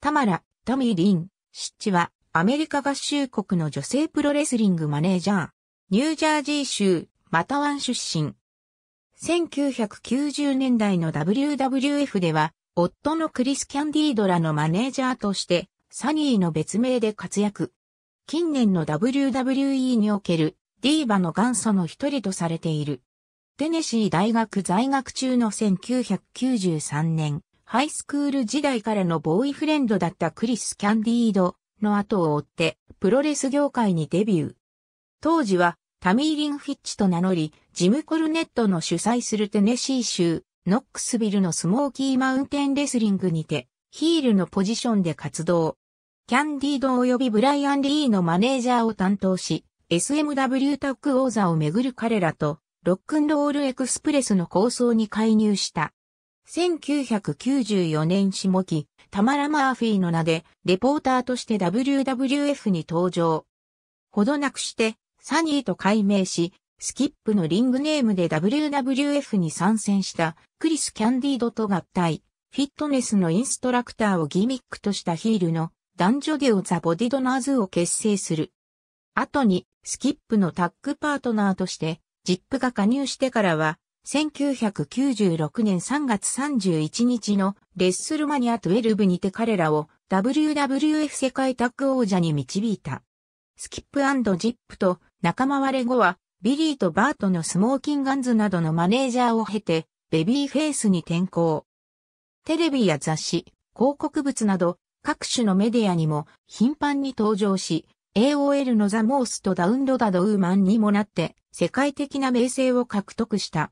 タマラ、トミー・リン、シッチは、アメリカ合衆国の女性プロレスリングマネージャー、ニュージャージー州、マタワン出身。1990年代の WWF では、夫のクリス・キャンディードラのマネージャーとして、サニーの別名で活躍。近年の WWE におけるディーバの元祖の一人とされている。テネシー大学在学中の1993年、ハイスクール時代からのボーイフレンドだったクリス・キャンディードの後を追って、プロレス業界にデビュー。当時は、タミー・リンフィッチと名乗り、ジム・コルネットの主催するテネシー州、ノックスビルのスモーキー・マウンテン・レスリングにて、ヒールのポジションで活動。キャンディード及びブライアン・リーのマネージャーを担当し、SMW タッグ王座をめぐる彼らと、ロックンロールエクスプレスの構想に介入した。1994年下期、タマラ・マーフィーの名で、レポーターとして WWF に登場。ほどなくして、サニーと改名し、スキップのリングネームで WWF に参戦したクリス・キャンディードと合体、フィットネスのインストラクターをギミックとしたヒールの男女デオザ・ボディドナーズを結成する。後に、スキップのタッグパートナーとして、ジップが加入してからは、1996年3月31日のレッスルマニア12にて彼らを WWF 世界タッグ王者に導いた。スキップジップと仲間割れ後はビリーとバートのスモーキンガンズなどのマネージャーを経てベビーフェイスに転向。テレビや雑誌、広告物など各種のメディアにも頻繁に登場し、AOL のザ・モースとダウンロダドウーマンにもなって世界的な名声を獲得した。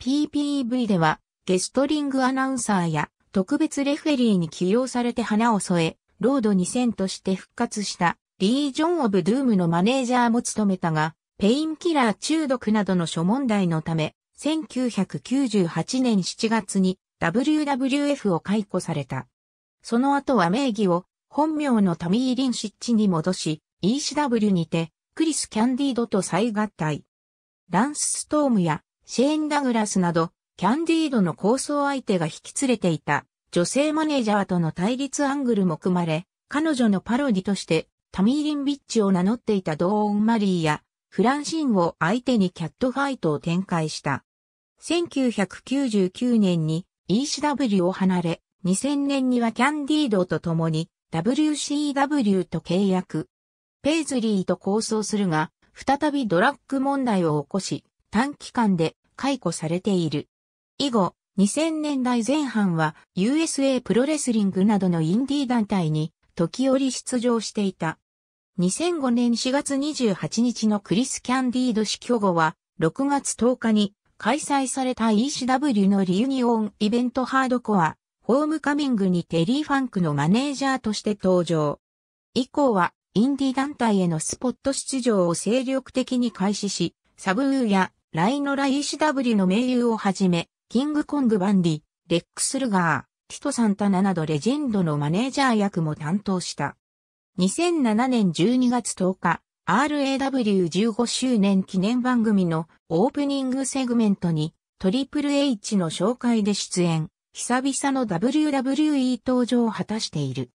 PPV では、ゲストリングアナウンサーや特別レフェリーに起用されて花を添え、ロード2000として復活したリージョン・オブ・ドゥームのマネージャーも務めたが、ペインキラー中毒などの諸問題のため、1998年7月に WWF を解雇された。その後は名義を本名のタミー・リンシッチに戻し、ECW にてクリス・キャンディードと再合体。ランス・ストームやシェーン・ダグラスなど、キャンディードの構想相手が引き連れていた女性マネージャーとの対立アングルも組まれ、彼女のパロディとしてタミーリンビッチを名乗っていたドーン・マリーやフランシンを相手にキャットファイトを展開した。1999年に ECW を離れ、2000年にはキャンディードと共に WCW と契約。ペイズリーと構想するが、再びドラッグ問題を起こし、短期間で解雇されている。以後、2000年代前半は USA プロレスリングなどのインディー団体に時折出場していた。2005年4月28日のクリス・キャンディード死去後は6月10日に開催された ECW のリユニオンイベントハードコア、ホームカミングにテリー・ファンクのマネージャーとして登場。以降はインディ団体へのスポット出場を精力的に開始し、サブウーやライノラ・イシ w の盟友をはじめ、キングコング・バンディ、レックス・ルガー、ティト・サンタナなどレジェンドのマネージャー役も担当した。2007年12月10日、RAW15 周年記念番組のオープニングセグメントに、トリプル H の紹介で出演、久々の WWE 登場を果たしている。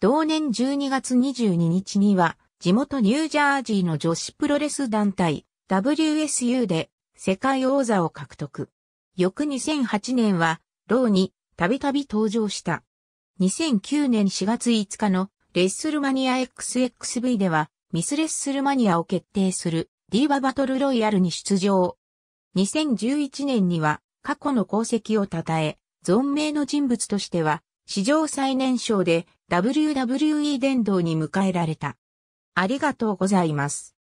同年12月22日には、地元ニュージャージーの女子プロレス団体 WSU で世界王座を獲得。翌2008年は、ローにたびたび登場した。2009年4月5日のレッスルマニア XXV では、ミスレッスルマニアを決定するディーババトルロイヤルに出場。2011年には過去の功績を称え、存命の人物としては史上最年少で WWE 殿堂に迎えられた。ありがとうございます。